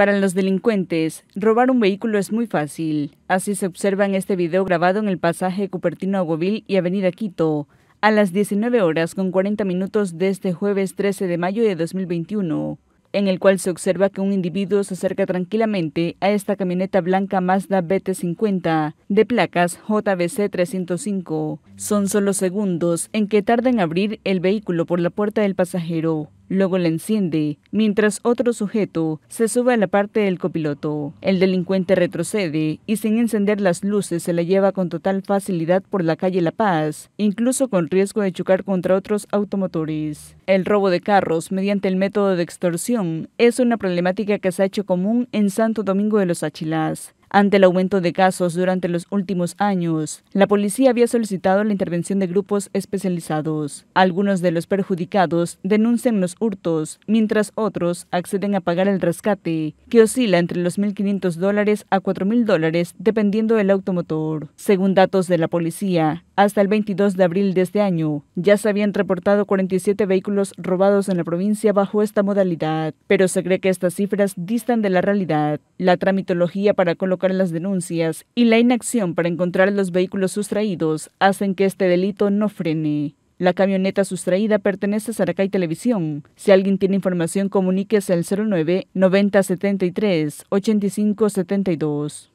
Para los delincuentes, robar un vehículo es muy fácil. Así se observa en este video grabado en el pasaje Cupertino Agobil y Avenida Quito, a las 19 horas con 40 minutos de este jueves 13 de mayo de 2021, en el cual se observa que un individuo se acerca tranquilamente a esta camioneta blanca Mazda BT50 de placas JBC 305. Son solo segundos en que tarda en abrir el vehículo por la puerta del pasajero Luego la enciende, mientras otro sujeto se sube a la parte del copiloto. El delincuente retrocede y sin encender las luces se la lleva con total facilidad por la calle La Paz, incluso con riesgo de chocar contra otros automotores. El robo de carros mediante el método de extorsión es una problemática que se ha hecho común en Santo Domingo de los Achilás, ante el aumento de casos durante los últimos años, la policía había solicitado la intervención de grupos especializados. Algunos de los perjudicados denuncian los hurtos, mientras otros acceden a pagar el rescate, que oscila entre los 1.500 dólares a 4.000 dólares dependiendo del automotor. Según datos de la policía, hasta el 22 de abril de este año, ya se habían reportado 47 vehículos robados en la provincia bajo esta modalidad, pero se cree que estas cifras distan de la realidad. La tramitología para colocar las denuncias y la inacción para encontrar los vehículos sustraídos hacen que este delito no frene. La camioneta sustraída pertenece a Saracay Televisión. Si alguien tiene información, comuníquese al 09 9073 8572